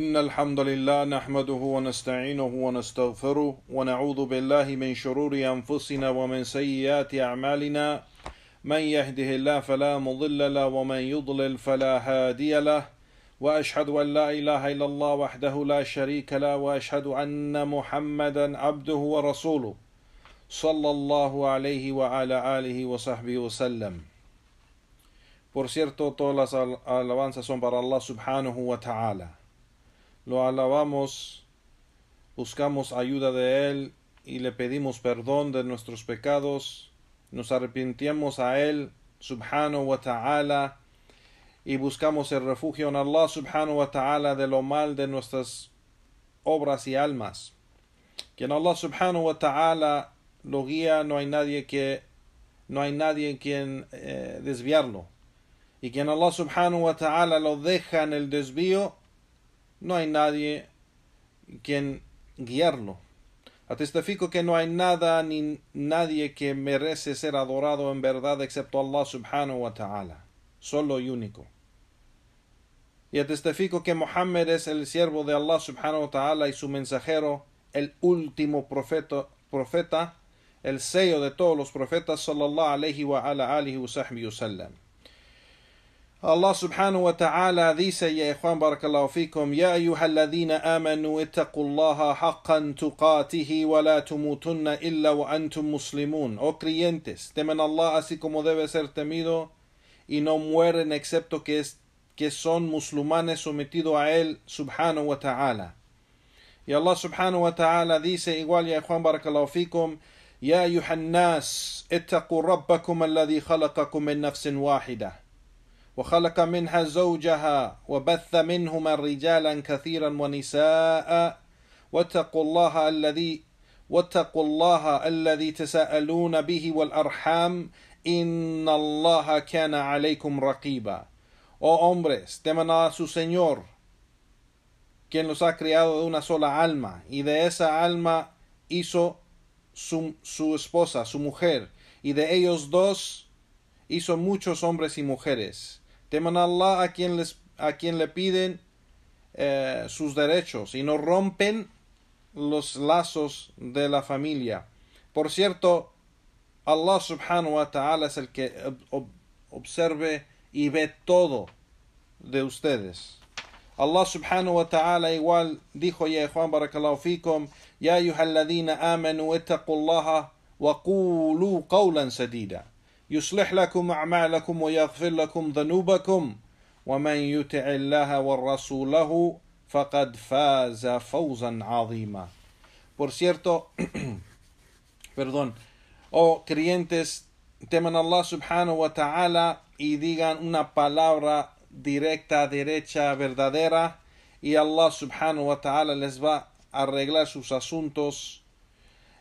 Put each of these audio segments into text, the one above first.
إن الحمد لله نحمده ونستعينه ونستغفره ونعوذ بالله من شرور أنفسنا ومن سيئات أعمالنا من يهده الله فلا مضل له ومن يضلل فلا هادي له وأشهد أن لا إله إلا الله وحده لا شريك له وأشهد أن محمدا عبده ورسوله صلى الله عليه وعلى آله وصحبه وسلم Por cierto, todas las alabanzas son para Allah subhanahu wa ta'ala. lo alabamos, buscamos ayuda de Él y le pedimos perdón de nuestros pecados, nos arrepentimos a Él, subhanahu wa ta'ala, y buscamos el refugio en Allah, subhanahu wa ta'ala, de lo mal de nuestras obras y almas. Quien Allah, subhanahu wa ta'ala, lo guía, no hay nadie que no hay nadie quien eh, desviarlo. Y quien Allah subhanahu wa ta'ala lo deja en el desvío, no hay nadie quien guiarlo. Atestifico que no hay nada ni nadie que merece ser adorado en verdad excepto Allah subhanahu wa ta'ala, solo y único. Y atestifico que Muhammad es el siervo de Allah subhanahu wa ta'ala y su mensajero, el último profeta, el sello de todos los profetas sallallahu alayhi wa wa sallam. الله سبحانه وتعالى ذيسا يا إخوان بارك الله فيكم يا أيها الذين آمنوا اتقوا الله حقا تقاته ولا تموتن إلا وأنتم مسلمون Oh creyentes, temen Allah así como debe ser temido y no mueren excepto que, es, que son musulmanes sometidos a Él subhanahu wa ta'ala. Y Allah subhanahu wa ta'ala dice igual ya Juan barakallahu fikum يا أيها الناس اتقوا ربكم الذي خلقكم من نفس واحده وخلق منها زوجها وبث منهما رجالا كثيرا ونساء واتقوا الله الذي واتقوا الله الذي تساءلون به والارحام ان الله كان عليكم رقيبا Oh hombres, teman a su Señor, quien los ha creado de una sola alma, y de esa alma hizo su, su esposa, su mujer, y de ellos dos hizo muchos hombres y mujeres. Teman a Allah a quien, les, a quien le piden eh, sus derechos y no rompen los lazos de la familia. Por cierto, Allah subhanahu wa ta'ala es el que observe y ve todo de ustedes. Allah subhanahu wa ta'ala igual dijo ya Juan barakallahu fikum, ya ayyuhalladhina amanu ittaqullaha wa qulu qawlan Sedida. يصلح لكم اعمالكم ويغفر لكم ذنوبكم ومن يطع الله ورسوله فقد فاز فوزا عظيما Por cierto, perdón, oh creyentes, teman Allah subhanahu wa ta'ala y digan una palabra directa, derecha, verdadera, y Allah subhanahu wa ta'ala les va a arreglar sus asuntos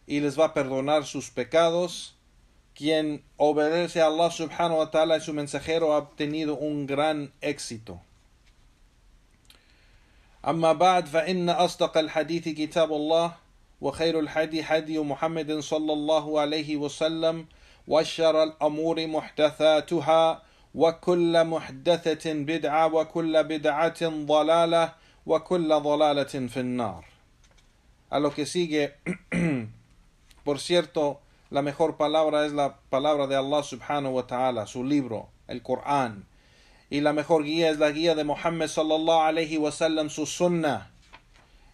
y les va a perdonar sus pecados. quien obedece a Allah subhanahu wa ta'ala y su mensajero ha obtenido un gran éxito. Amabad va fa inna asdaq al hadithi gitabullah, Allah wa khayr al-hadi hadi Muhammad sallallahu alayhi wa sallam wa shar al-umuri muhtathathaha wa kullu muhdathatin bid'a wa bida atin dhalalah wa kullu dhalalatin fi an-nar. A lo que sigue Por cierto, la mejor palabra es la palabra de Allah subhanahu wa ta'ala, su libro, el Corán. Y la mejor guía es la guía de Muhammad sallallahu alayhi wa su sunnah.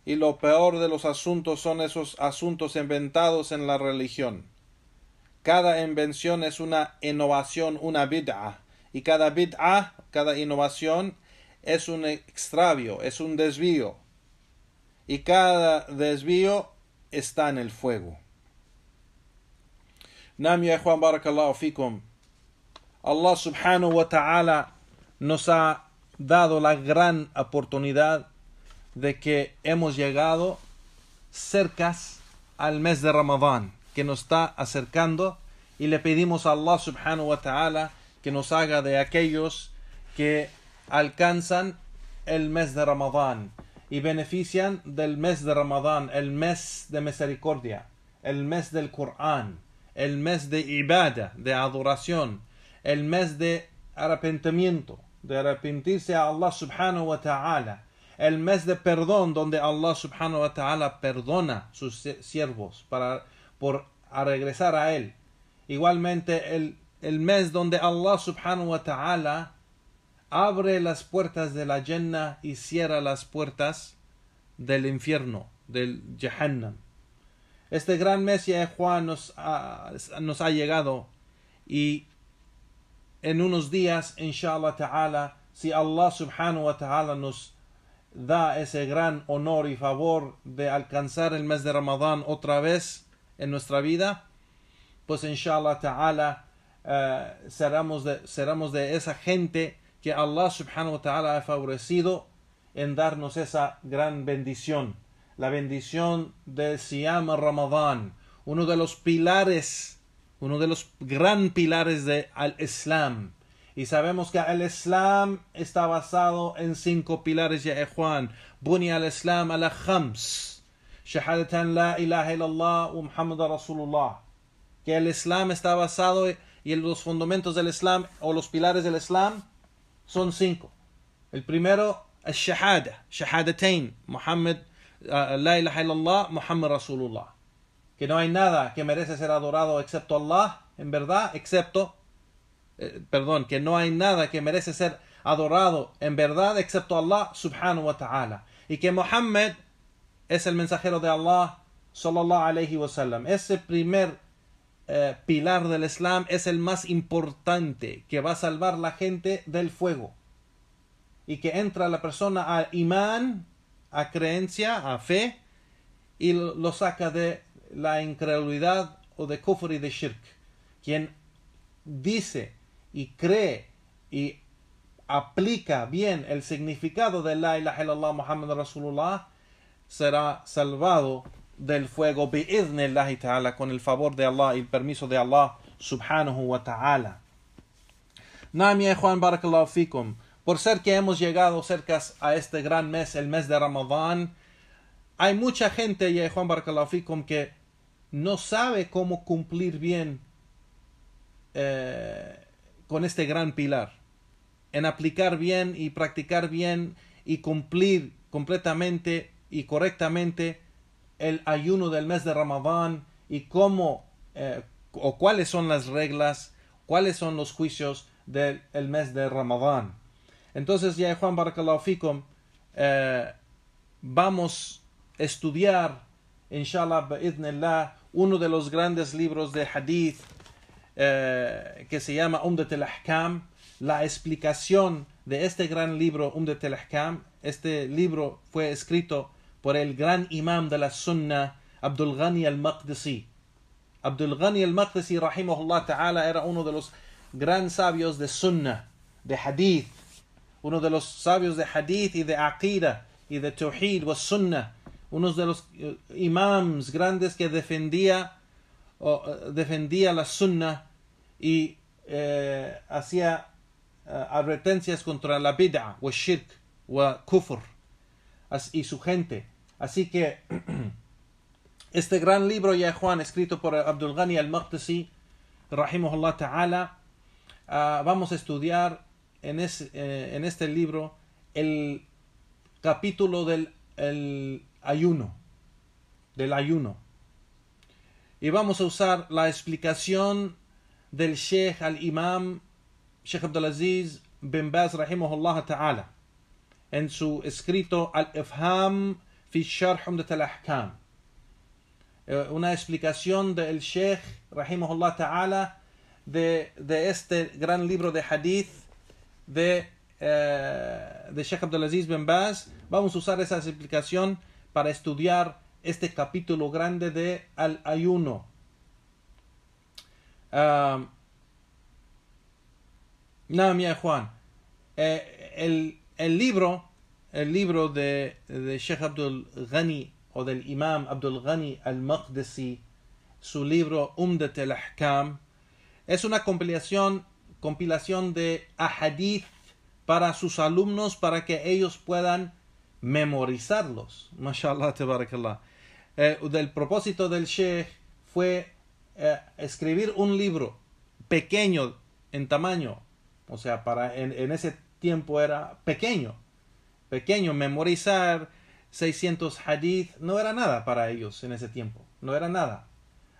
Y lo peor de los asuntos son esos asuntos inventados en la religión. Cada invención es una innovación, una bid'ah. Y cada bid'ah, cada innovación, es un extravio, es un desvío. Y cada desvío está en el fuego. نعم يا إخوان بارك Allah subhanahu wa ta'ala nos ha dado la gran oportunidad de que hemos llegado cercas al mes de Ramadán que nos está acercando y le pedimos a Allah subhanahu wa ta'ala que nos haga de aquellos que alcanzan el mes de Ramadán y benefician del mes de Ramadán, el mes de misericordia, el mes del Corán el mes de ibada, de adoración, el mes de arrepentimiento, de arrepentirse a Allah subhanahu wa ta'ala, el mes de perdón donde Allah subhanahu wa ta'ala perdona sus siervos para, por regresar a Él. Igualmente el, mes donde Allah subhanahu wa ta'ala abre las puertas de la Jannah y cierra las puertas del infierno, del Jahannam. Este gran mes ya Juan nos ha, nos ha llegado y en unos días, inshallah ta'ala, si Allah subhanahu wa ta'ala nos da ese gran honor y favor de alcanzar el mes de Ramadán otra vez en nuestra vida, pues inshallah ta'ala eh, seremos, de, seremos de esa gente que Allah subhanahu wa ta'ala ha favorecido en darnos esa gran bendición la bendición de Siam Ramadán, uno de los pilares, uno de los gran pilares de al Islam. Y sabemos que el Islam está basado en cinco pilares, ya Juan. Buni al Islam al khams. Shahadatan la ilaha illallah wa Muhammad Rasulullah. Que el Islam está basado y los fundamentos del Islam o los pilares del Islam son cinco. El primero, es Shahada, Shahadatain, Muhammad Muhammad Rasulullah. Que no hay nada que merece ser adorado excepto Allah, en verdad, excepto, eh, perdón, que no hay nada que merece ser adorado en verdad excepto Allah subhanahu wa ta'ala. Y que Muhammad es el mensajero de Allah sallallahu alayhi wa Ese primer eh, pilar del Islam es el más importante que va a salvar la gente del fuego. Y que entra la persona al imán a creencia, a fe, y lo saca de la incredulidad o de kufr y de shirk. Quien dice y cree y aplica bien el significado de la ilaha illallah Muhammad Rasulullah será salvado del fuego bi'idnillahi ta'ala con el favor de Allah y el permiso de Allah subhanahu wa ta'ala. Nami Juan barakallahu fikum por ser que hemos llegado cerca a este gran mes, el mes de Ramadán, hay mucha gente, y Juan con que no sabe cómo cumplir bien eh, con este gran pilar, en aplicar bien y practicar bien y cumplir completamente y correctamente el ayuno del mes de Ramadán y cómo eh, o cuáles son las reglas, cuáles son los juicios del mes de Ramadán. Entonces, ya Juan Barakallahu eh, vamos a estudiar, inshallah, uno de los grandes libros de hadith eh, que se llama Umdat al-Ahkam, la explicación de este gran libro, Umdat al-Ahkam. Este libro fue escrito por el gran imam de la sunna, Abdul Ghani al-Maqdisi. Abdul Ghani al-Maqdisi, rahimahullah ta'ala, era uno de los gran sabios de sunna, de hadith, uno de los sabios de hadith y de aqira y de tawhid o sunnah, uno de los eh, imams grandes que defendía, eh, defendía la sunnah y eh, hacía advertencias contra la bid'a, o shirk, wa kufr y su gente. Así que este gran libro ya Juan escrito por Abdul Ghani al-Maqdisi rahimahullah ta'ala ah, vamos a estudiar eh, en, este libro el capítulo del ayuno, del ayuno. Y vamos a usar la explicación del Sheikh al-Imam, Sheikh Abdulaziz bin Baz, rahimahullah ta'ala, en su escrito Al-Ifham fi Sharh al-Ahkam. Eh, una explicación del Sheikh, rahimahullah ta'ala, de, de este gran libro de hadith de, eh, de Sheikh Abdulaziz Ben Baz. Vamos a usar esa explicación para estudiar este capítulo grande de al ayuno. nada, Juan. Eh, el, libro, el libro de, de Sheikh Abdul Ghani o del Imam Abdul Ghani al-Maqdisi, su libro Umdat al-Ahkam, es una compilación compilación de ahadith para sus alumnos para que ellos puedan memorizarlos. Mashallah, tabarakallah. Eh, del propósito del Sheikh fue eh, escribir un libro pequeño en tamaño, o sea, para en, ese tiempo era pequeño, pequeño, memorizar 600 hadith no era nada para ellos en ese tiempo, no era nada.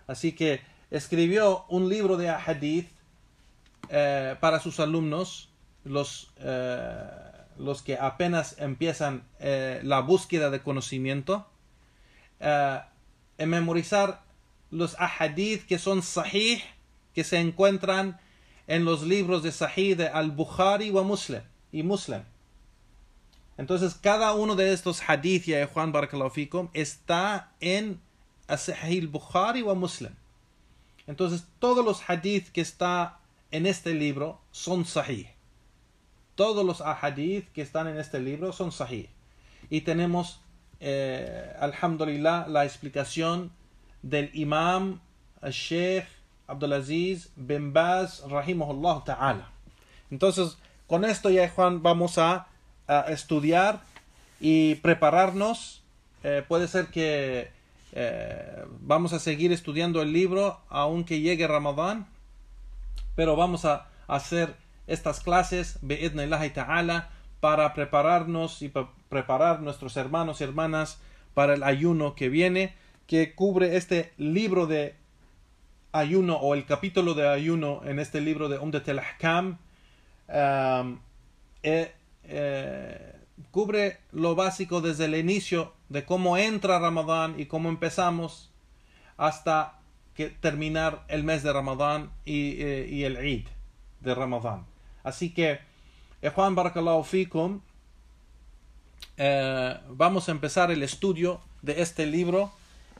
Así que escribió un libro de hadith eh, para sus alumnos, los, eh, los que apenas empiezan eh, la búsqueda de conocimiento, en memorizar los ahadith que son sahih, que se encuentran en los libros de sahih de al-Bukhari Muslim, y Muslim. Entonces, cada uno de estos hadith, ya Juan Barakalafikum, está en Sahih al-Bukhari wa Muslim. Entonces, todos los hadith que está en este libro son sahih. Todos los ahadith que están en este libro son sahih. Y tenemos, eh, alhamdulillah, la explicación del imam, el sheikh Abdulaziz bin Baz, rahimahullah ta'ala. Entonces, con esto ya, Juan, vamos a, estudiar y prepararnos. Eh, puede ser que eh, vamos a seguir estudiando el libro aunque llegue Ramadán, pero vamos a hacer estas clases para prepararnos y para preparar nuestros hermanos y hermanas para el ayuno que viene que cubre este libro de ayuno o el capítulo de ayuno en este libro de Umdat al Ahkam em, eh, eh, cubre lo básico desde el inicio de cómo entra Ramadán y cómo empezamos hasta que terminar el mes de Ramadán y, eh, el Eid de Ramadán. Así que, eh, Juan Barakallahu Fikum, eh, vamos a empezar el estudio de este libro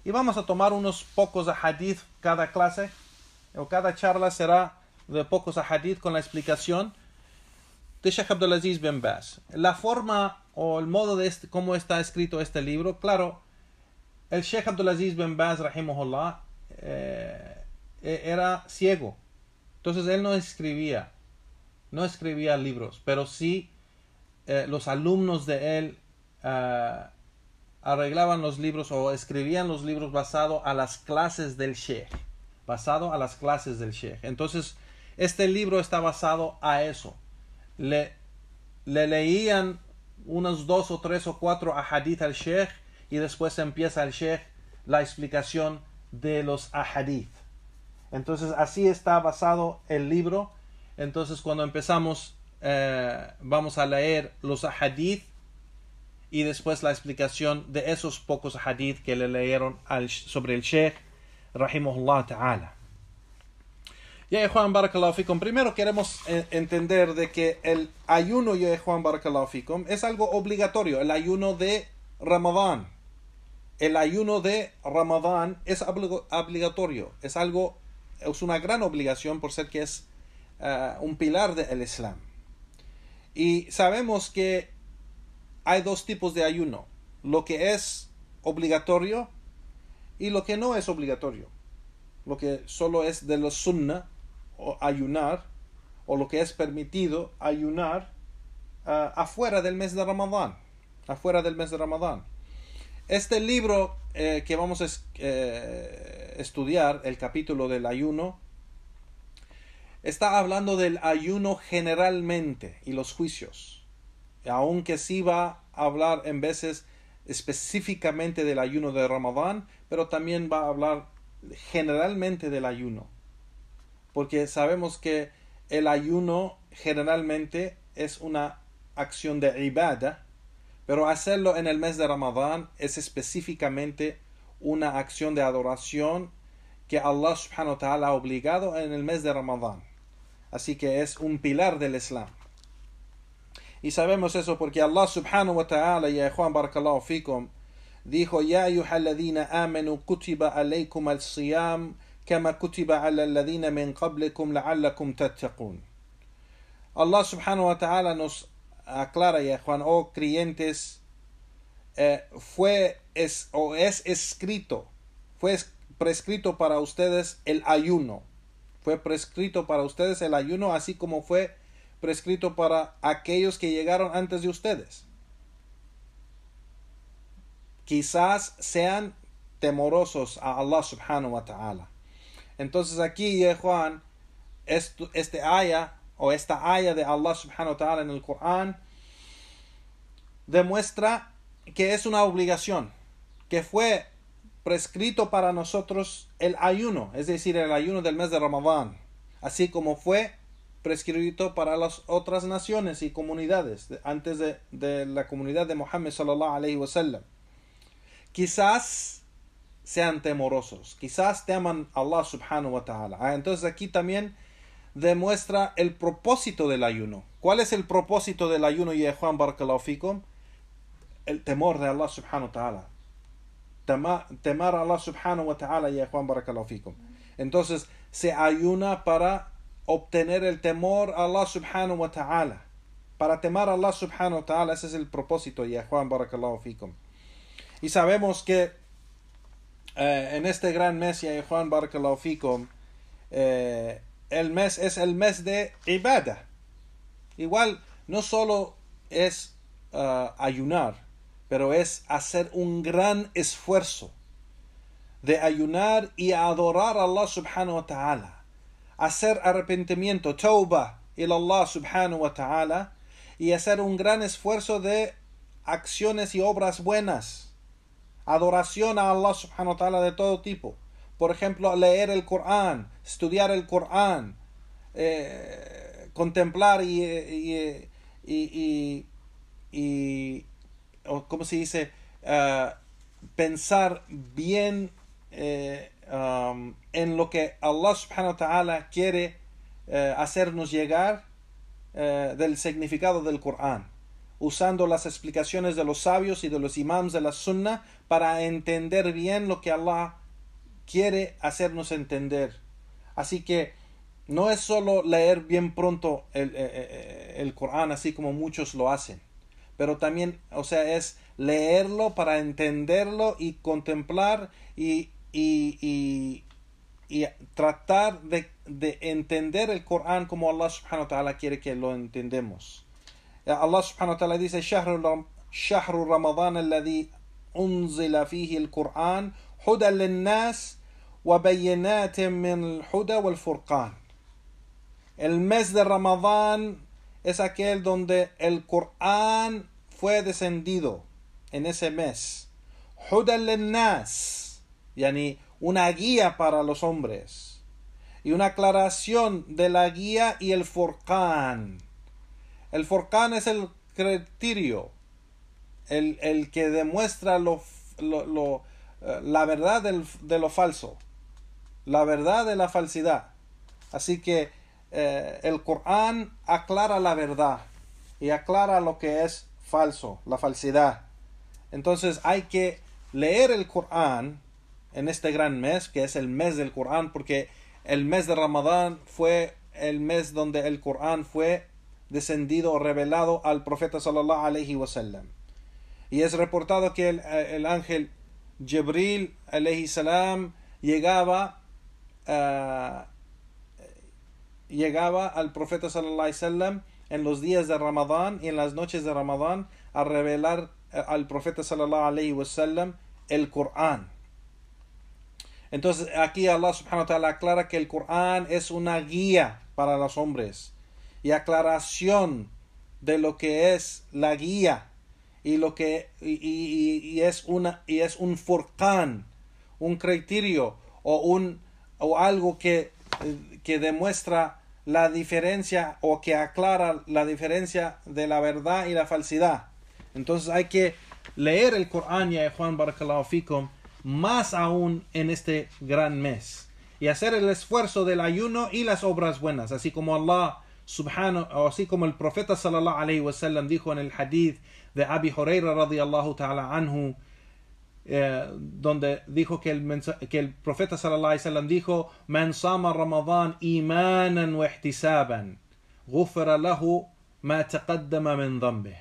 y vamos a tomar unos pocos hadith cada clase o cada charla será de pocos hadith con la explicación de Sheikh Abdulaziz Ben Baz. La forma o el modo de cómo está escrito este libro, claro, el Sheikh Abdulaziz Ben Baz, rahimahullah, eh, e, era ciego. Entonces él no escribía, no escribía libros, pero sí eh, los alumnos de él ah, arreglaban los libros o escribían los libros basado a las clases del Sheikh, basado a las clases del Sheikh. Entonces este libro está basado a eso. Le, le leían unos dos o tres o cuatro hadith al Sheikh y después empieza el Sheikh la explicación de los ahadith. Entonces así está basado el libro. Entonces cuando empezamos eh, vamos a leer los ahadith y después la explicación de esos pocos hadith que le leyeron al, sobre el Sheikh Rahimullah Ta'ala. Ya Juan Barakalafikum, primero queremos eh, entender de que el ayuno Ya Juan Barakalafikum es algo obligatorio, el ayuno de Ramadán el ayuno de Ramadán es obligatorio, es algo, es una gran obligación por ser que es eh, un pilar del Islam. Y sabemos que hay dos tipos de ayuno, lo que es obligatorio y lo que no es obligatorio, lo que solo es de los sunna o ayunar o lo que es permitido ayunar eh, afuera del mes de Ramadán, afuera del mes de Ramadán. Este libro eh, que vamos a eh, estudiar, el capítulo del ayuno, está hablando del ayuno generalmente y los juicios, aunque sí va a hablar en veces específicamente del ayuno de Ramadán, pero también va a hablar generalmente del ayuno, porque sabemos que el ayuno generalmente es una acción de ibada pero hacerlo en el mes de Ramadán es específicamente una acción de adoración que Allah subhanahu wa ta'ala ha obligado en el mes de Ramadán. Así que es un pilar del Islam. Y sabemos eso porque Allah subhanahu wa ta'ala y Juan barakallahu fikum dijo ya ayyuhalladhina amanu kutiba alaykum al-siyam kama kutiba ala alladhina min qablikum la'allakum tattaqun. Allah subhanahu wa ta'ala nos aclara ya Juan, oh creyentes, eh, fue es, o es escrito, fue prescrito para ustedes el ayuno, fue prescrito para ustedes el ayuno, así como fue prescrito para aquellos que llegaron antes de ustedes. Quizás sean temorosos a Allah subhanahu wa ta'ala. Entonces aquí, eh, Juan, este haya o esta haya de Allah subhanahu wa ta'ala en el Corán demuestra que es una obligación, que fue prescrito para nosotros el ayuno, es decir, el ayuno del mes de Ramadán, así como fue prescrito para las otras naciones y comunidades antes de, la comunidad de Mohammed sallallahu wa sallam. Quizás sean temorosos, quizás teman a Allah subhanahu wa ta'ala. Ah, entonces aquí también demuestra el propósito del ayuno. ¿Cuál es el propósito del ayuno, y Juan El temor de Allah subhanahu wa ta'ala. Temar a Allah subhanahu wa ta'ala, y Juan Entonces, se ayuna para obtener el temor a Allah subhanahu wa ta'ala. Para temar a Allah subhanahu wa ta'ala, ese es el propósito, Yehuan Juan Y sabemos que eh, en este gran mes, ya Juan barakallahu eh, el mes es el mes de Ibada. Igual, no solo es ah, ayunar, pero es hacer un gran esfuerzo de ayunar y adorar a Allah subhanahu wa ta'ala. Hacer arrepentimiento, tawbah, el Allah subhanahu wa ta'ala. Y hacer un gran esfuerzo de acciones y obras buenas. Adoración a Allah subhanahu wa ta'ala de todo tipo. Por ejemplo, leer el Corán, estudiar el Corán, eh, contemplar y, y, ¿cómo se dice? Eh, pensar bien eh, um, en lo que Allah subhanahu wa ta'ala quiere hacernos llegar del significado del Corán, usando las explicaciones de los sabios y de los imams de la sunna para entender bien lo que Allah quiere hacernos entender. Así que no es solo leer bien pronto eh, eh, eh, el, Corán, así como muchos lo hacen, pero también, o sea, es leerlo para entenderlo y contemplar y, y, y, y tratar de, de, entender el Corán como Allah subhanahu wa ta'ala quiere que lo entendemos. Allah subhanahu wa ta'ala dice, شهر رمضان الذي fihi el Corán... هدى El mes de Ramadán es aquel donde el Corán fue descendido en ese mes. هدى Y una guía para los hombres y una aclaración de la guía y el forcán. El forcán es el criterio, el, el que demuestra lo, eh, la verdad de lo falso, la verdad de la falsidad. Así que eh, el Corán aclara la verdad y aclara lo que es falso, la falsidad. Entonces hay que leer el Corán en este gran mes, que es el mes del Corán, porque el mes de Ramadán fue el mes donde el Corán fue descendido o revelado al profeta sallallahu alaihi wasallam. Y es reportado que el eh, ángel Jibril salam llegaba ah, llegaba al profeta en los días de Ramadán y en las noches de Ramadán a revelar eh, al profeta sallallahu wasallam el Corán. Entonces aquí Allah subhanahu wa ta'ala aclara que el Corán es una guía para los hombres y aclaración de lo que es la guía y lo que y, es una y es un furcán un criterio o un o algo que, eh, que demuestra la diferencia o que aclara la diferencia de la verdad y la falsidad entonces hay que leer el Corán y Juan Barakallahu Ficom más aún en este gran mes y hacer el esfuerzo del ayuno y las obras buenas así como Allah سبحانه أوصيكم البروفيتا صلى الله عليه وسلم dijo en el hadith de Abi Huraira radiyallahu ta'ala anhu eh, donde dijo que el, que el profeta sallallahu alayhi wa sallam dijo man sama ramadán imanan wa ihtisaban غفر lahu ma taqaddama min ذنبه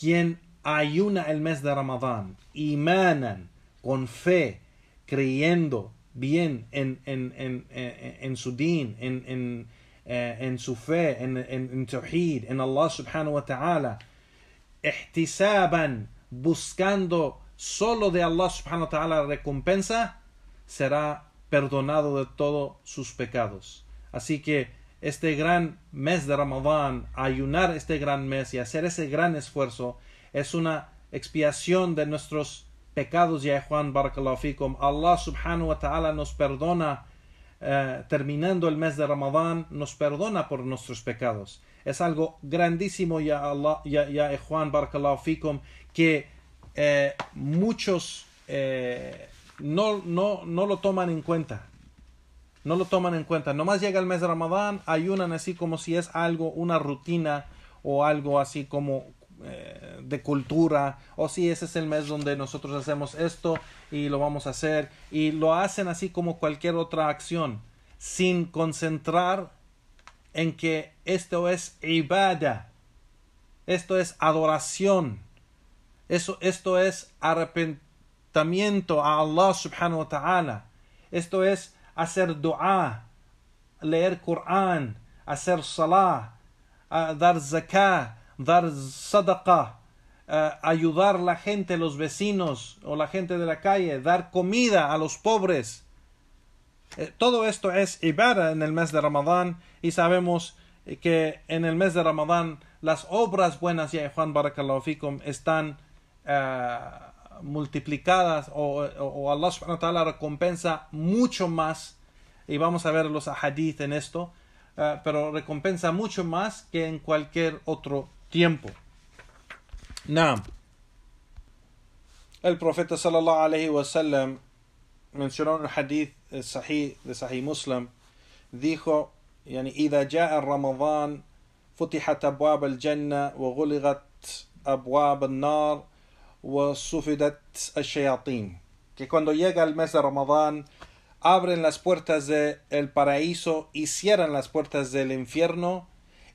quien ayuna el mes de ramadán imanan con fe creyendo bien en, en, en, en, en su din en, en Eh, en su fe, en, en, en en Allah subhanahu wa ta'ala, ihtisaban, buscando solo de Allah subhanahu wa ta'ala la recompensa, será perdonado de todos sus pecados. Así que este gran mes de Ramadán, ayunar este gran mes y hacer ese gran esfuerzo es una expiación de nuestros pecados. Ya Juan Barakallahu fikum. Allah subhanahu wa ta'ala nos perdona eh, terminando el mes de Ramadán, nos perdona por nuestros pecados. Es algo grandísimo, ya ya, ya eh, Juan Barakallahu que eh, muchos no, no, no lo toman en cuenta. No lo toman en cuenta. Nomás llega el mes de Ramadán, ayunan así como si es algo, una rutina o algo así como, de cultura, o si ese es el mes donde nosotros hacemos esto, y lo vamos a hacer. Y lo hacen así como cualquier otra acción, sin concentrar en que esto es ibada, esto es adoración, Eso, esto es arrepentimiento a Allah subhanahu wa ta'ala, esto es hacer dua, leer Corán, hacer salah, dar zakah, dar sadaqah eh, ayudar la gente, los vecinos o la gente de la calle, dar comida a los pobres. Eh, todo esto es Ibara en el mes de Ramadán y sabemos que en el mes de Ramadán las obras buenas, de Juan Barakallahu están eh, multiplicadas o, o, Allah subhanahu wa ta'ala recompensa mucho más y vamos a ver los ahadith en esto, pero recompensa mucho más que en cualquier otro tiempo. El profeta sallallahu alayhi wasallam mencionó en el hadith eh, de sahih muslim dijo que cuando llega el mes de Ramadán abren las puertas del paraíso y cierran las puertas del infierno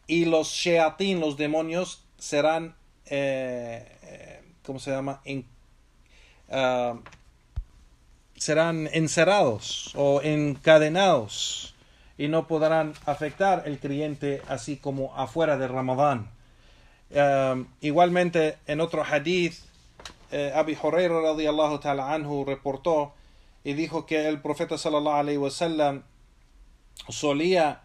y los sheatín, los demonios, serán eh, eh, ¿cómo se llama? Ah, serán encerrados o encadenados y no podrán afectar el cliente así como afuera de Ramadán. Em, igualmente en otro hadith, eh, Abi ta'ala anhu reportó y dijo que el profeta sallallahu wa sallam, solía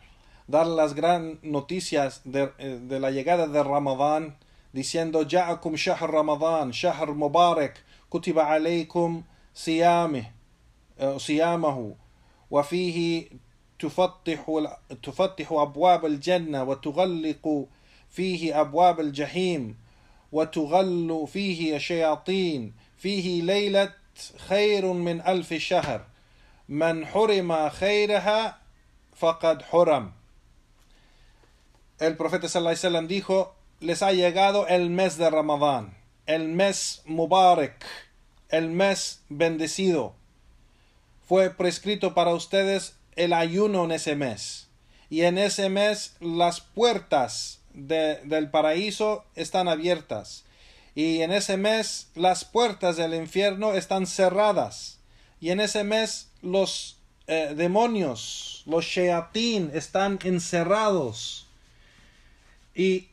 dar las grandes noticias eh, de la llegada de Ramadán diciendo, Ja'akum Shahr Ramadán, Shahr Mubarak, Kutiba alaykum siyamih, siyamahu, wa fihi تفتح تفتح ابواب الجنه وتغلق فيه ابواب الجحيم وتغل فيه شياطين فيه ليله خير من الف شهر من حرم خيرها فقد حرم El profeta sallallahu alaihi wasallam dijo les ha llegado el mes de Ramadán, el mes Mubarak, el mes bendecido. Fue prescrito para ustedes el ayuno en ese mes. Y en ese mes las puertas del paraíso están abiertas. Y en ese mes las puertas del infierno están cerradas. Y en ese mes los eh, demonios, los sheatín, están encerrados. Y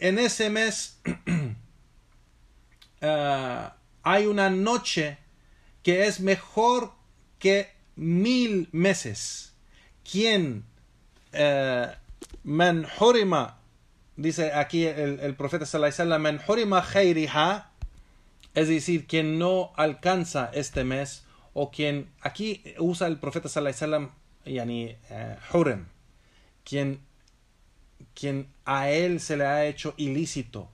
en ese mes ah, hay una noche que es mejor que mil meses. Quien uh, eh, dice aquí el, profeta sallallahu alaihi wasallam es decir, quien no alcanza este mes o quien aquí usa el profeta sallallahu alaihi yani, eh, quien quien a él se le ha hecho ilícito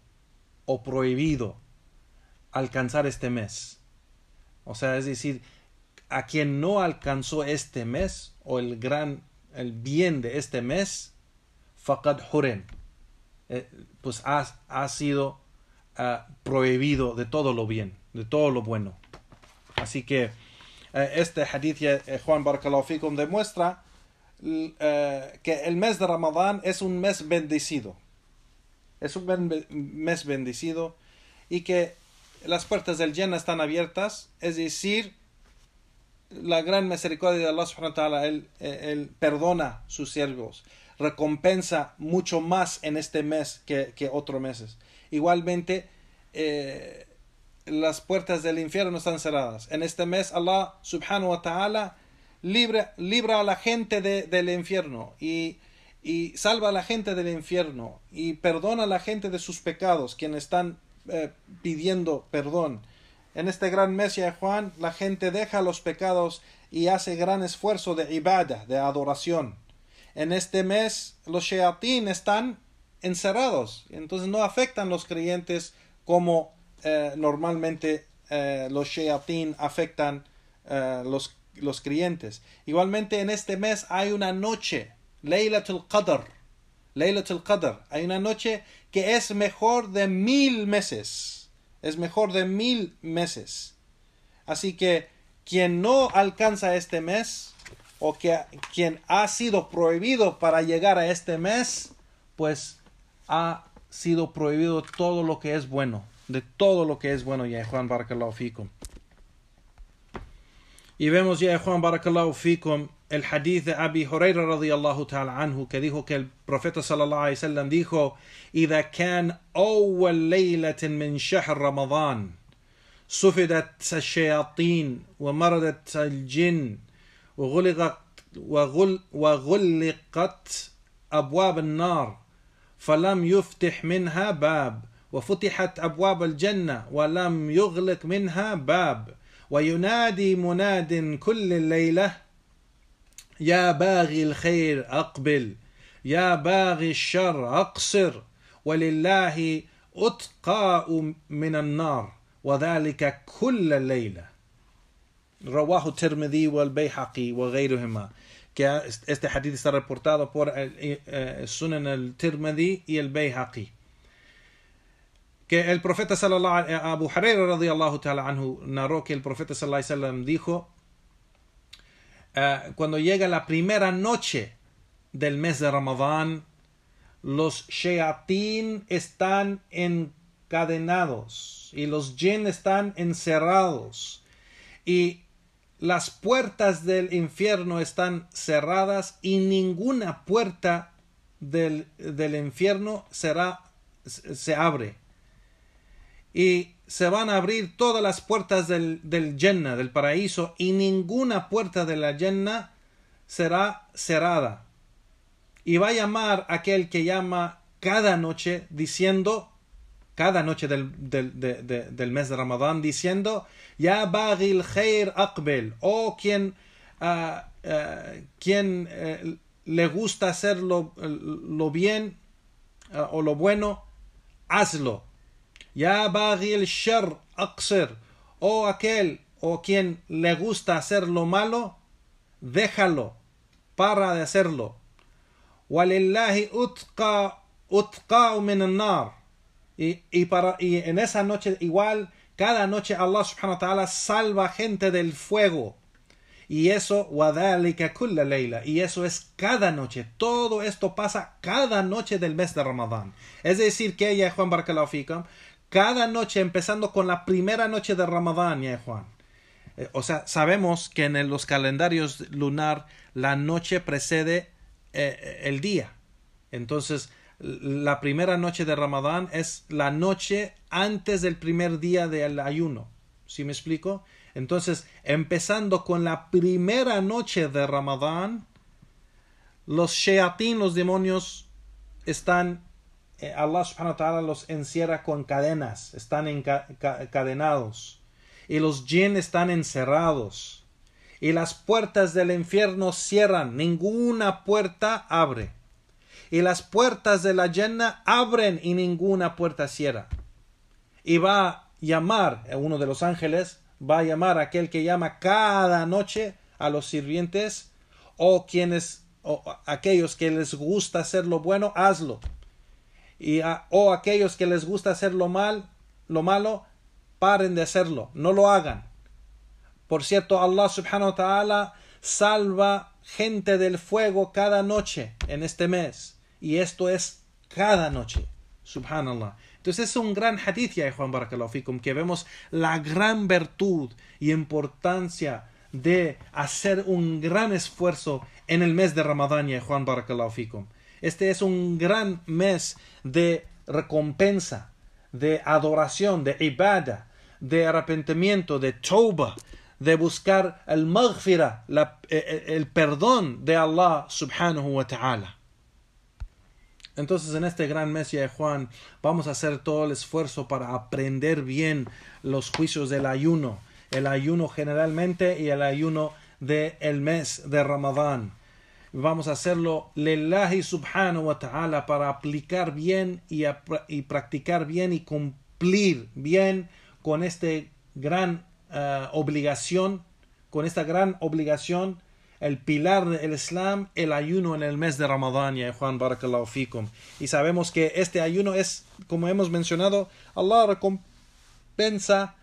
o prohibido alcanzar este mes. O sea, es decir, a quien no alcanzó este mes o el gran el bien de este mes, faqad eh, pues ha, sido ah, prohibido de todo lo bien, de todo lo bueno. Así que eh, este hadith, eh, Juan Barcalafikum, demuestra eh, que el mes de Ramadán es un mes bendecido. Es un mes bendecido y que las puertas del Yen están abiertas, es decir, la gran misericordia de Allah subhanahu wa ta'ala, eh, él, perdona sus siervos, recompensa mucho más en este mes que, que otros meses. Igualmente, eh, las puertas del infierno están cerradas. En este mes, Allah subhanahu wa ta'ala libra, a la gente del infierno y, salva a la gente del infierno y perdona a la gente de sus pecados, quienes están eh, pidiendo perdón. En este gran mes de Juan, la gente deja los pecados y hace gran esfuerzo de ibada, de adoración. En este mes, los sheatín están encerrados, entonces no afectan los creyentes como eh, normalmente eh, los sheatín afectan los los, los creyentes. Igualmente en este mes hay una noche, Laylatul Qadr. Laylatul Qadr. Hay una noche que es mejor de mil meses. Es mejor de mil meses. Así que quien no alcanza este mes o que quien ha sido prohibido para llegar a este mes, pues ha sido prohibido todo lo que es bueno, de todo lo que es bueno, ya Juan lo Y vemos ya, Juan, barakallahu fikum, el hadith de Abi Huraira radiallahu ta'ala anhu, que dijo que el profeta sallallahu alayhi wa sallam dijo, إذا كان أول ليلة من شهر رمضان سفدت الشياطين ومردت الجن وغلقت وغل وغلقت أبواب النار فلم يفتح منها باب وفتحت أبواب الجنة ولم يغلق منها باب وينادي مناد كل الليلة يا باغي الخير أقبل يا باغي الشر أقصر ولله أتقاء من النار وذلك كل الليلة رواه الترمذي والبيحقي وغيرهما que este hadith está reportado por el, eh, eh, Sunan al-Tirmidhi y el Bayhaqi. que el profeta sallallahu Abu que el profeta sallallahu alaihi wasallam dijo eh, cuando llega la primera noche del mes de Ramadán los sheatín. están encadenados y los jinn están encerrados y las puertas del infierno están cerradas y ninguna puerta del, del infierno será, se abre y se van a abrir todas las puertas del, del del paraíso, y ninguna puerta de la Yenna será cerrada. Y va a llamar aquel que llama cada noche diciendo, cada noche del, mes de Ramadán, diciendo, Ya Bagil Khair Akbel, o quien, ah, ah, quien eh, le gusta hacer lo bien ah, o lo bueno, hazlo. Ya Baghi el Shar o aquel o quien le gusta hacer lo malo, déjalo, para de hacerlo. utqa utqa min nar. Y, para, y en esa noche igual, cada noche Allah subhanahu wa ta'ala salva gente del fuego. Y eso, kulla leila. Y eso es cada noche. Todo esto pasa cada noche del mes de Ramadán. Es decir, que ella Juan cada noche, empezando con la primera noche de Ramadán, ya Juan. Eh, o sea, sabemos que en los calendarios lunar la noche precede eh, eh, el día. Entonces, la primera noche de Ramadán es la noche antes del primer día del ayuno. ¿Sí me explico? Entonces, empezando con la primera noche de Ramadán, los sheatín, los demonios, están eh, Allah subhanahu wa ta'ala los encierra con cadenas, están encadenados. Y los jinn están encerrados. Y las puertas del infierno cierran, ninguna puerta abre. Y las puertas de la llena abren y ninguna puerta cierra. Y va a llamar, eh, uno de los ángeles, va a llamar a aquel que llama cada noche a los sirvientes oh, o quienes o aquellos que les gusta hacer lo bueno, hazlo y o aquellos que les gusta hacer lo mal, lo malo, paren de hacerlo, no lo hagan. Por cierto, Allah subhanahu wa ta'ala salva gente del fuego cada noche en este mes. Y esto es cada noche. Subhanallah. Entonces es un gran hadith, ya Juan Barakallahu que vemos la gran virtud y importancia de hacer un gran esfuerzo en el mes de Ramadán, ya Juan Barakallahu este es un gran mes de recompensa, de adoración, de ibada, de arrepentimiento, de toba, de buscar el maghfira, eh, eh, el perdón de Allah subhanahu wa ta'ala. Entonces en este gran mes de Juan vamos a hacer todo el esfuerzo para aprender bien los juicios del ayuno, el ayuno generalmente y el ayuno del el mes de Ramadán. Vamos a hacerlo lelahi subhanahu wa ta'ala para aplicar bien y, y, practicar bien y cumplir bien con esta gran eh, obligación, con esta gran obligación, el pilar del Islam, el ayuno en el mes de Ramadán, Juan Barakallahu Y sabemos que este ayuno es, como hemos mencionado, Allah recompensa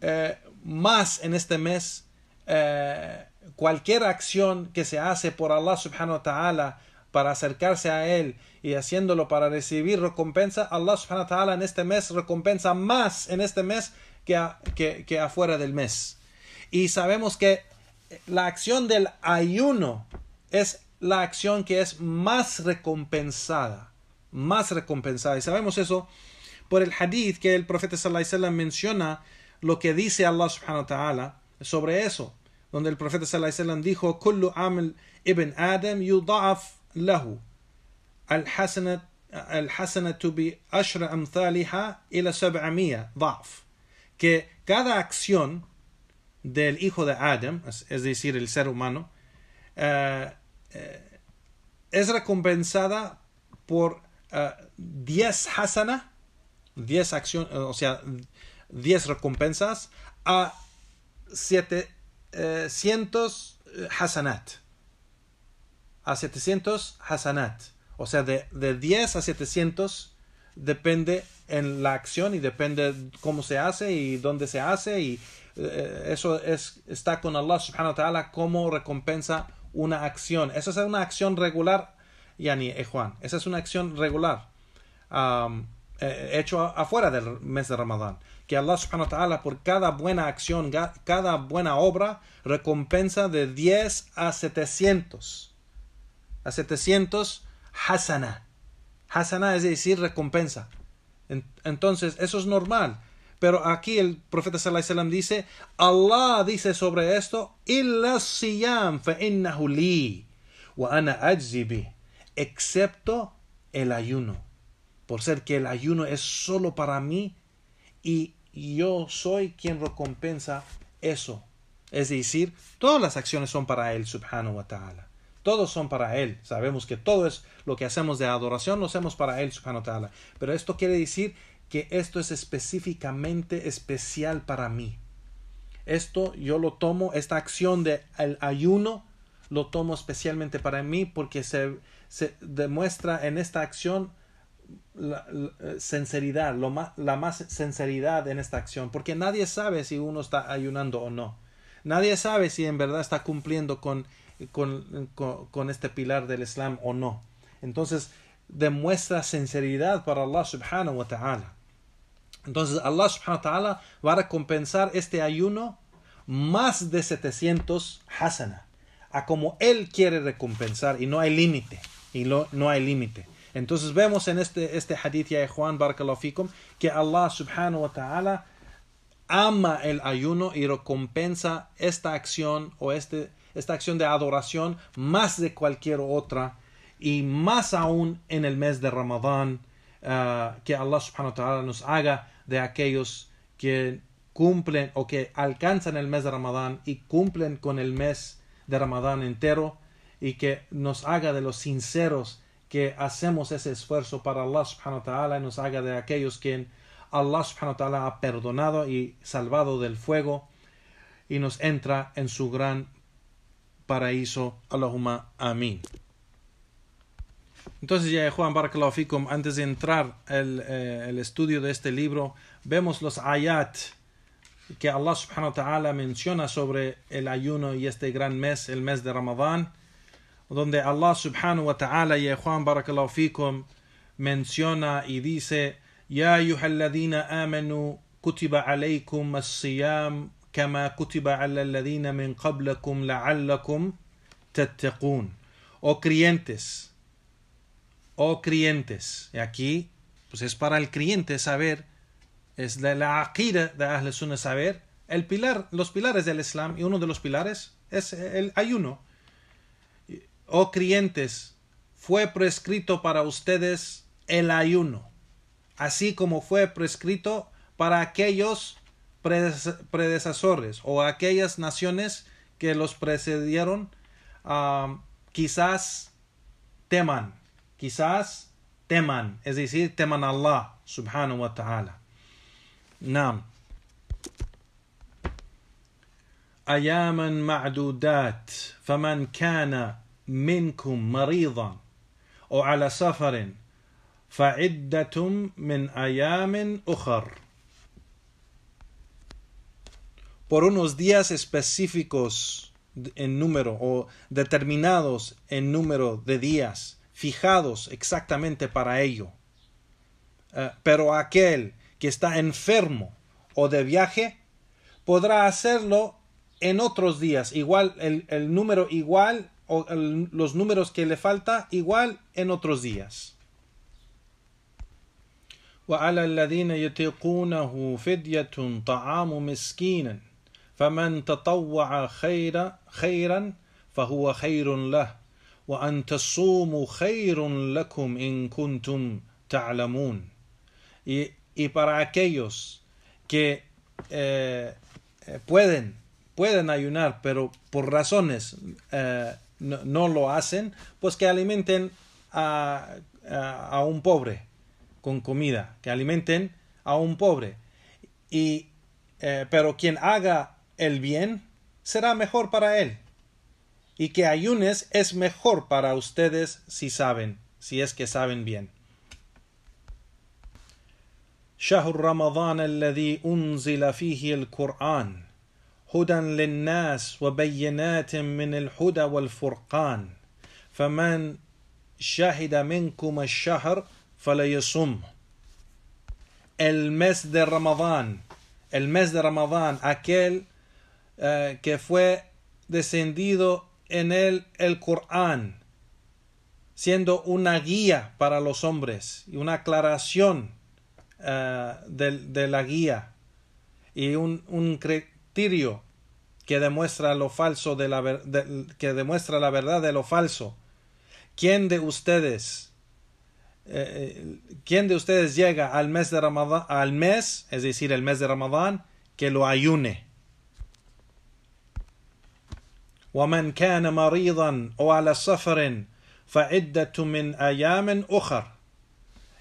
eh, más en este mes eh, cualquier acción que se hace por Allah subhanahu wa ta'ala para acercarse a Él y haciéndolo para recibir recompensa, Allah subhanahu wa ta'ala en este mes recompensa más en este mes que, afuera del mes. Y sabemos que la acción del ayuno es la acción que es más recompensada, más recompensada. Y sabemos eso por el hadith que el profeta sallallahu alaihi wasallam menciona lo que dice Allah subhanahu wa ta'ala sobre eso donde el profeta sallallahu alaihi wasallam dijo, Kullu amil ibn Adam yudaf lahu al hasanat الحسنة بأشر أمثالها إلى 700 ضعف que cada acción del hijo de Adam, es decir, el ser humano, uh, uh, es recompensada por uh, eh, 10 hasana, 10 acciones, o sea, 10 recompensas a 7 eh, cientos eh, hasanat. A 700 hasanat. O sea, de, de 10 a 700 depende en la acción y depende cómo se hace y dónde se hace y eh, eso es, está con Allah subhanahu wa ta'ala como recompensa una acción. Esa es una acción regular, Yani, eh, Juan. Esa es una acción regular. Eh, hecho afuera del mes de Ramadán. Que Allah subhanahu wa ta'ala por cada buena acción, cada buena obra, recompensa de 10 a 700. A 700 hasana. Hasana es decir recompensa. Entonces, eso es normal. Pero aquí el profeta sallallahu dice, Allah dice sobre esto, siyam fa innahu wa ana ajzibi, excepto el ayuno por ser que el ayuno es solo para mí y yo soy quien recompensa eso. Es decir, todas las acciones son para Él, subhanahu wa ta'ala. Todos son para Él. Sabemos que todo es lo que hacemos de adoración, lo hacemos para Él, subhanahu wa ta'ala. Pero esto quiere decir que esto es específicamente especial para mí. Esto yo lo tomo, esta acción del ayuno, lo tomo especialmente para mí porque se, se demuestra en esta acción la, eh, sinceridad, la más sinceridad en esta acción, porque nadie sabe si uno está ayunando o no. Nadie sabe si en verdad está cumpliendo con, con, este pilar del Islam o no. Entonces, demuestra sinceridad para Allah subhanahu wa ta'ala. Entonces, Allah subhanahu wa ta'ala va a recompensar este ayuno más de 700 hasana, a como Él quiere recompensar, y no hay límite, y no hay límite. Entonces vemos en este, este hadith de Juan que Allah subhanahu wa ta'ala ama el ayuno y recompensa esta acción o este, esta acción de adoración más de cualquier otra y más aún en el mes de Ramadán eh, que Allah subhanahu wa ta'ala nos haga de aquellos que cumplen o que alcanzan el mes de Ramadán y cumplen con el mes de Ramadán entero y que nos haga de los sinceros que hacemos ese esfuerzo para Allah subhanahu wa ta'ala nos haga de aquellos quien Allah subhanahu wa ta'ala ha perdonado y salvado del fuego y nos entra en su gran paraíso. Allahumma amin. Entonces, ya Juan Barakallahu antes de entrar el, eh, el estudio de este libro, vemos los ayat que Allah subhanahu wa ta'ala menciona sobre el ayuno y este gran mes, el mes de Ramadán donde Allah subhanahu wa ta'ala y Juan barakallahu menciona y dice Ya ayuhalladina amanu kutiba alaykum as-siyam kama kutiba ala alladhina min la la'allakum tattaqun O oh crientes O oh Crientes y aquí pues es para el creyente saber es la aqida de Ahl Sunnah saber el pilar los pilares del Islam y uno de los pilares es el ayuno oh creyentes, fue prescrito para ustedes el ayuno, así como fue prescrito para aquellos predecesores o aquellas naciones que los precedieron, quizás teman, quizás teman, es decir, teman Allah subhanahu wa ta'ala. Nam. Ayaman ma'dudat, faman o على سفر من por unos días específicos en número o determinados en número de días, fijados exactamente para ello. Eh, pero aquel que está enfermo o de viaje podrá hacerlo en otros días, igual el número igual o, el, los números que le falta igual en otros días. وعلى الذين يطيقونه فدية طعام مسكينا فمن تطوع خيرا خيرا فهو خير له وأن تصوموا خير لكم إن كنتم تعلمون y, y para aquellos que eh, eh, pueden pueden ayunar pero por razones eh, no, lo hacen, pues que alimenten a, un pobre con comida, que alimenten a un pobre. Y, eh, pero quien haga el bien será mejor para él. Y que ayunes es mejor para ustedes si saben, si es que saben bien. شهر رمضان unzila fihi el-Qur'an هدى للناس وبينات من الهدى والفرقان فمن شهد منكم الشهر فليصم el mes de Ramadán el mes de Ramadán aquel eh, que fue descendido en él el Corán siendo una guía para los hombres y una aclaración eh, de, la guía y un, un que demuestra lo falso de la que demuestra la verdad de lo falso. ¿Quién de ustedes eh, eh, quién de ustedes llega al mes de Ramadán, al mes, es decir, el mes de Ramadán, que lo ayune?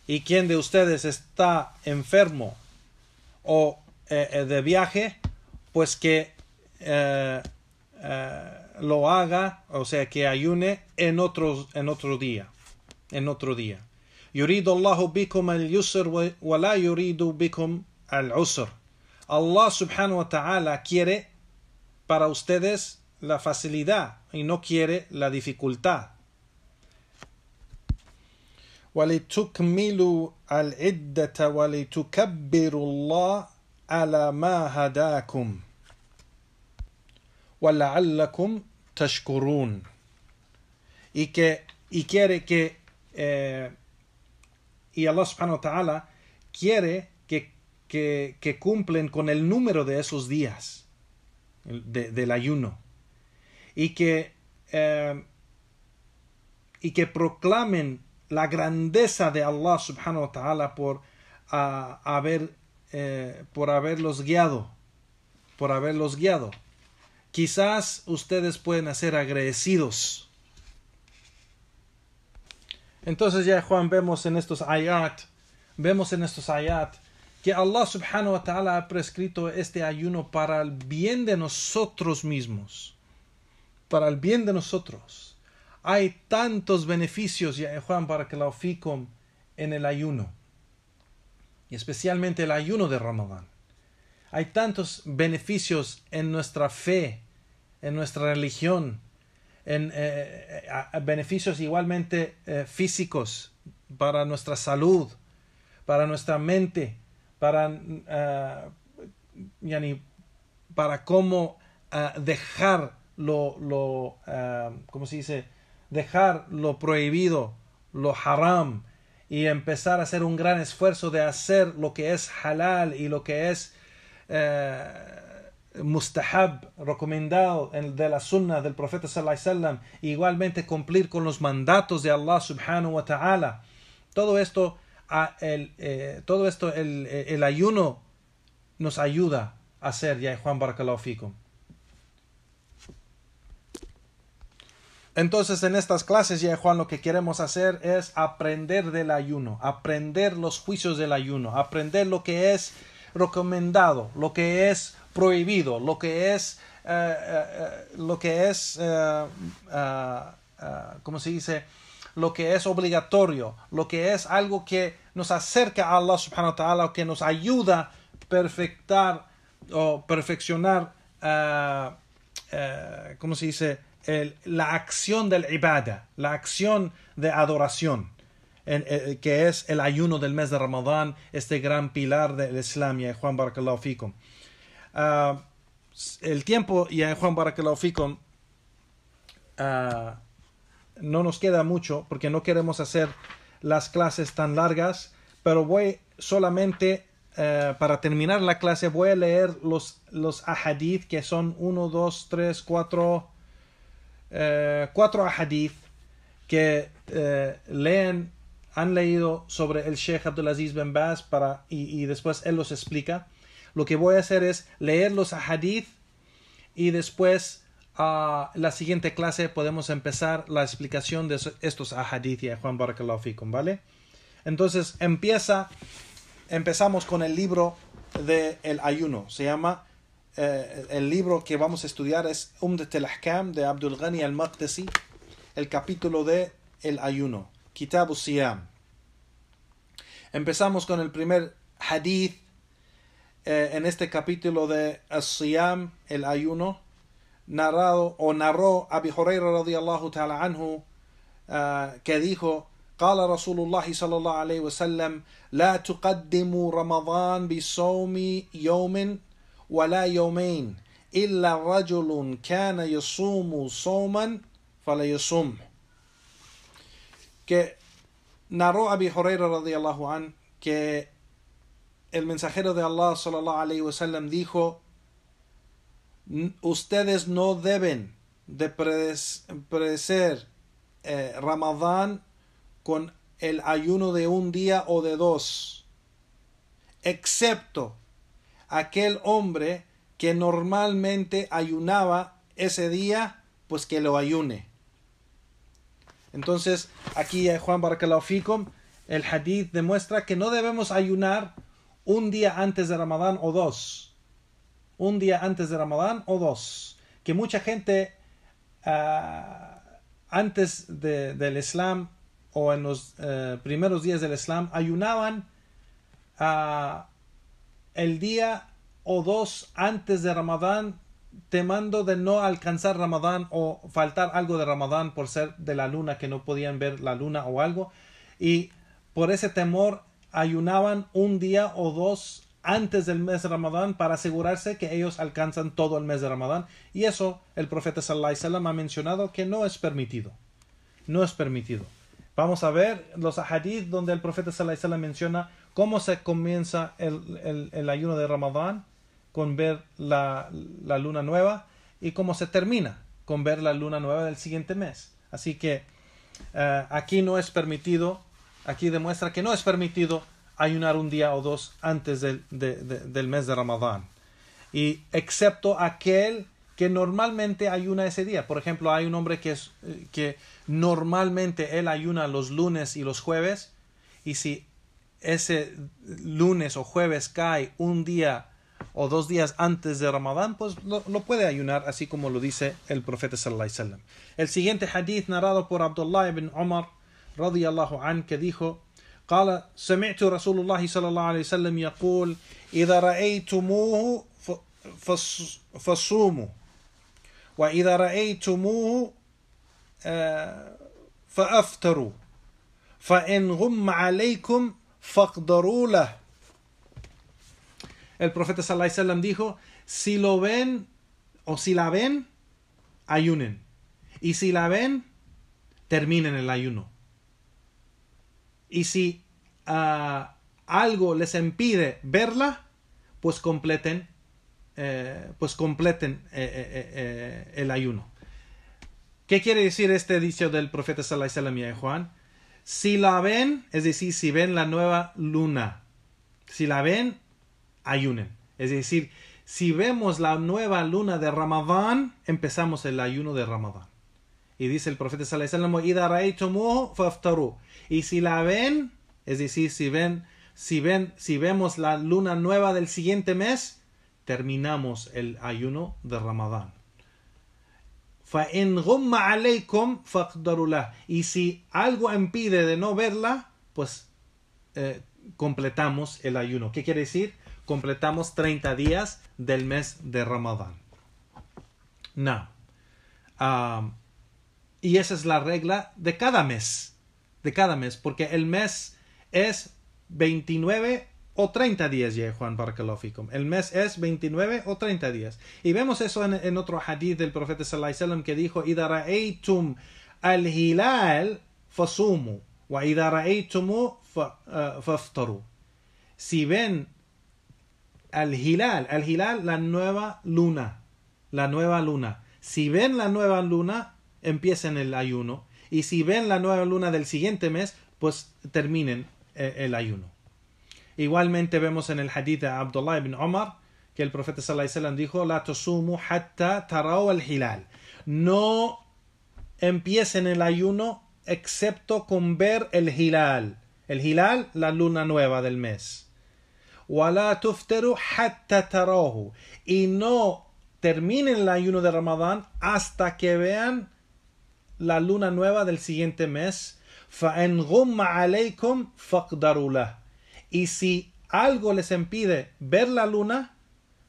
y quién de ustedes está enfermo o eh, de viaje pues que eh, eh, lo haga, o sea, que ayune en otro, en otro día, en otro día. al Yusur wa la yuridu bikum al Allah subhanahu wa ta'ala quiere para ustedes la facilidad y no quiere la dificultad. ولتكملوا العدة ولتكبروا الله على ما هداكم y que y quiere que eh, y Allah subhanahu wa ta'ala quiere que, que, cumplen con el número de esos días del ayuno y que eh, y que proclamen la grandeza de Allah subhanahu wa ta'ala por ah, haber eh, por haberlos guiado por haberlos guiado quizás ustedes pueden ser agradecidos. Entonces ya Juan vemos en estos ayat, vemos en estos ayat que Allah subhanahu wa ta'ala ha prescrito este ayuno para el bien de nosotros mismos, para el bien de nosotros. Hay tantos beneficios, ya eh, Juan, para que la oficom en el ayuno, y especialmente el ayuno de Ramadán. Hay tantos beneficios en nuestra fe, en nuestra religión, en eh, eh, beneficios igualmente eh, físicos para nuestra salud, para nuestra mente, para, ah, para cómo ah, dejar lo, lo ah, se dice? Dejar lo prohibido, lo haram, y empezar a hacer un gran esfuerzo de hacer lo que es halal y lo que es mustahab, recomendado en, de la sunna del profeta sallallahu alaihi wasallam, igualmente cumplir con los mandatos de Allah subhanahu wa ta'ala. Todo esto, el, eh, todo esto eh, el, ayuno nos ayuda a hacer, ya Juan Barakallahu Entonces en estas clases, ya Juan, lo que queremos hacer es aprender del ayuno, aprender los juicios del ayuno, aprender lo que es recomendado, lo que es prohibido, lo que es, eh, eh, lo que es, eh, se dice? Lo que es obligatorio, lo que es algo que nos acerca a Allah subhanahu wa ta'ala, que nos ayuda a perfectar o perfeccionar, ¿cómo se dice? la acción del ibada, la acción de adoración que es el ayuno del mes de Ramadán, este gran pilar del Islam, y Juan Barakallahu Fikum. Ah, el tiempo y a Juan que lo ah, no nos queda mucho porque no queremos hacer las clases tan largas, pero voy solamente eh, para terminar la clase, voy a leer los, los ahadith que son 1, 2, 3, 4, 4 ahadith que eh, leen, han leído sobre el Sheikh Abdulaziz Ben Baz para, y, y después él los explica lo que voy a hacer es leer los hadith y después a ah, la siguiente clase podemos empezar la explicación de estos ahadith y Juan Barakallah. ¿vale? Entonces empieza, empezamos con el libro del el ayuno, se llama, eh, el libro que vamos a estudiar es Umd al de Abdul Ghani al-Maqdisi, el capítulo de el ayuno, Kitabu siyam Empezamos con el primer hadith eh, en este capítulo de as el ayuno, narrado o narró Abi Huraira radiyallahu ta'ala anhu uh, que dijo قال رسول الله صلى الله عليه وسلم لا تقدموا رمضان بصوم يوم ولا يومين إلا رجل كان يصوم صوما فلا يصوم que narró Abi Huraira radiyallahu que el mensajero de Allah sallallahu dijo, ustedes no deben de predecer eh, Ramadán con el ayuno de un día o de dos, excepto aquel hombre que normalmente ayunaba ese día, pues que lo ayune. Entonces, aquí Juan Ficom. el hadith demuestra que no debemos ayunar un día antes de Ramadán o dos. Un día antes de Ramadán o dos. Que mucha gente ah, antes del Islam o en los eh, primeros días del Islam ayunaban ah, el día o dos antes de Ramadán temando de no alcanzar Ramadán o faltar algo de Ramadán por ser de la luna que no podían ver la luna o algo y por ese temor ayunaban un día o dos antes del mes de Ramadán para asegurarse que ellos alcanzan todo el mes de Ramadán. Y eso el profeta sallallahu alaihi ha mencionado que no es permitido. No es permitido. Vamos a ver los hadith donde el profeta sallallahu alaihi menciona cómo se comienza el, ayuno de Ramadán con ver la, la luna nueva y cómo se termina con ver la luna nueva del siguiente mes. Así que eh, aquí no es permitido aquí demuestra que no es permitido ayunar un día o dos antes del, mes de Ramadán. Y excepto aquel que normalmente ayuna ese día. Por ejemplo, hay un hombre que, es, que normalmente él ayuna los lunes y los jueves. Y si ese lunes o jueves cae un día o dos días antes de Ramadán, pues no puede ayunar, así como lo dice el profeta El siguiente hadith narrado por Abdullah ibn Omar رضي الله عنك dijo قال سمعت رسول الله صلى الله عليه وسلم يقول إذا رأيتموه فصوموا وإذا رأيتموه آه، فأفتروا فإن غم عليكم فاقدروا له El profeta sallallahu alaihi wasallam dijo, si lo ven o si la ven, ayunen. Y si la ven, terminen el ayuno. Y si ah, algo les impide verla, pues completen, eh, pues completen eh, eh, el ayuno. ¿Qué quiere decir este dicho del profeta Salai de Juan? Si la ven, es decir, si ven la nueva luna, si la ven, ayunen. Es decir, si vemos la nueva luna de Ramadán, empezamos el ayuno de Ramadán. Y dice el profeta sallallahu alaihi Y si la ven, es decir, si ven, si ven, si vemos la luna nueva del siguiente mes, terminamos el ayuno de Ramadán. Y si algo impide de no verla, pues eh, completamos el ayuno. ¿Qué quiere decir? Completamos 30 días del mes de Ramadán. Now, um, y esa es la regla de cada mes, de cada mes, porque el mes es 29 o 30 días, ya Juan Barcalófico. El mes es 29 o 30 días. Y vemos eso en, otro hadith del profeta sallallahu alaihi wasallam que dijo, Idaraeitum al-hilal fasumu wa eh, faftaru." Si ven al hilal, al hilal la nueva luna, la nueva luna. Si ven la nueva luna, empiecen el ayuno. Y si ven la nueva luna del siguiente mes, pues terminen eh, el ayuno. Igualmente vemos en el hadith de Abdullah ibn Omar que el profeta sallallahu alaihi dijo, la tosumu hatta taraw al hilal. No empiecen el ayuno excepto con ver el hilal. El hilal, la luna nueva del mes. Wala tufteru hatta tarahu. Y no terminen el ayuno de Ramadán hasta que vean la luna nueva del siguiente mes. Y si algo les impide ver la luna,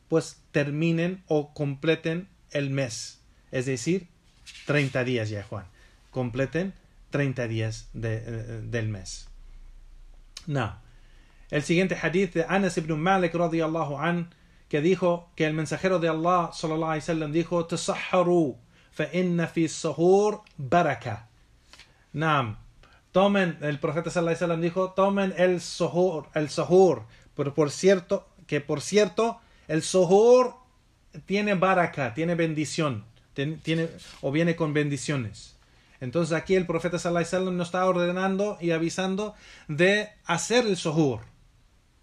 pues terminen o completen el mes. Es decir, 30 días ya, Juan. Completen 30 días eh, eh, del mes. No. El siguiente hadith de Anas ibn Malik radiyallahu an que dijo que el mensajero de Allah sallallahu wa dijo: tomen el profeta sallallahu alaihi dijo tomen el sohur. el sahur pero por cierto que por cierto el sohor tiene baraka tiene bendición tiene o viene con bendiciones entonces aquí el profeta sallallahu alaihi nos está ordenando y avisando de hacer el sohur.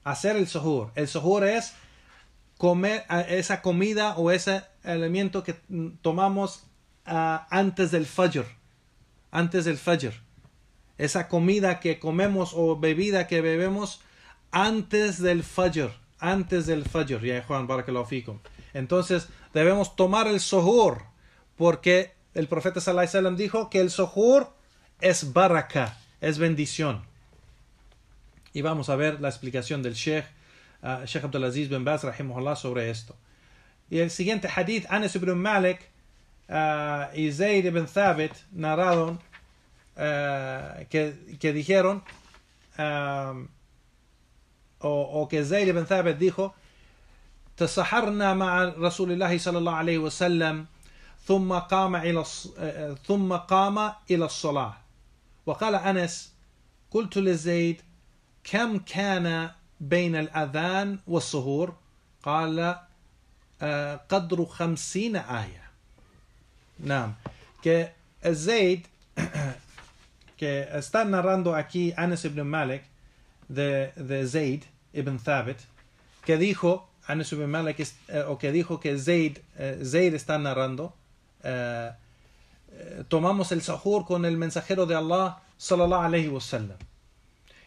hacer el sohur. el sohur es comer esa comida o ese alimento que tomamos Ah, antes del Fajr, antes del Fajr. Esa comida que comemos o bebida que bebemos antes del Fajr, antes del Fajr, ya Juan Barakallahu Entonces, debemos tomar el sohur porque el profeta sallallahu alaihi wasallam dijo que el sohur es baraka, es bendición. Y vamos a ver la explicación del Sheikh, ah, Sheikh Abdulaziz bin Baz, rahimahullah, sobre esto. Y el siguiente hadith, Anas ibn Malik, y Zayd ibn Thabit narraron eh, que, que, dijeron um, o, o, que Zayd ibn Thabit dijo تسحرنا مع رسول الله صلى الله عليه وسلم ثم قام إلى ثم قام إلى الصلاة وقال أنس قلت لزيد كم كان بين الأذان والسهور قال قدر خمسين آية Que Zayd, que está narrando aquí Anas ibn Malik de, de ibn Thabit, que dijo, Anas ibn Malik, eh, o que dijo que Zayd, eh, está narrando, eh, tomamos el sahur con el mensajero de Allah, sallallahu alayhi wa sallam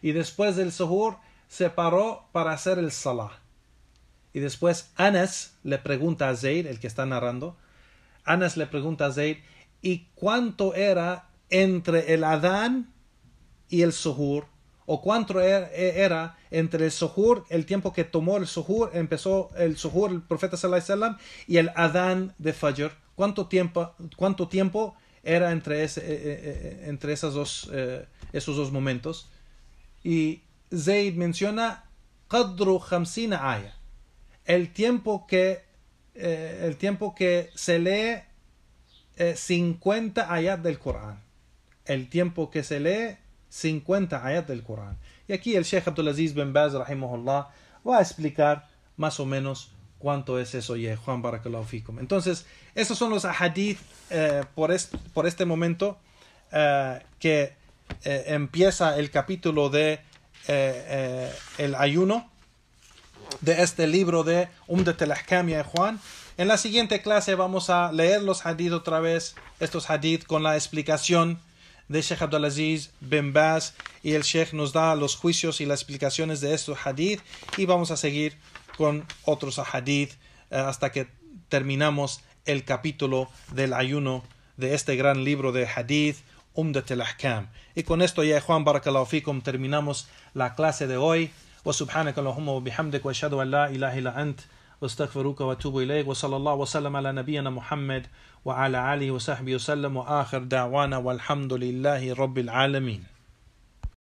Y después del sahur se paró para hacer el salah. Y después Anas le pregunta a Zaid el que está narrando, Anas le pregunta a ¿y cuánto era entre el Adán y el Suhur? ¿O cuánto er-, e-, era entre el Suhur, el tiempo que tomó el Suhur, empezó el Suhur, el profeta sallallahu alaihi wasallam, y el Adán de Fajr? ¿Cuánto tiempo, cuánto tiempo era entre, ese, e-, e-, entre esas dos, eh, esos dos momentos? Y Zaid menciona Qadru Aya, el tiempo que eh, el tiempo que se lee 50 eh, ayat del Corán. El tiempo que se lee 50 ayat del Corán. Y aquí el Sheikh Abdulaziz bin Baz, rahimahullah, va a explicar más o menos cuánto es eso, y eh, Juan Entonces, esos son los ahadith por, por este momento que empieza el capítulo de el ayuno de este libro de Umdat al Juan. En la siguiente clase vamos a leer los hadith otra vez, estos hadith con la explicación de Sheikh Abdulaziz Ben Baz y el Sheikh nos da los juicios y las explicaciones de estos hadith y vamos a seguir con otros hadith eh, hasta que terminamos el capítulo del ayuno de este gran libro de hadith Umdat al Y con esto ya Juan Barakallahu terminamos la clase de hoy. وسبحانك اللهم وبحمدك واشهد ان لا اله الا انت واستغفرك واتوب اليك وصلى الله وسلم على نبينا محمد وعلى اله وصحبه وسلم واخر دعوانا والحمد لله رب العالمين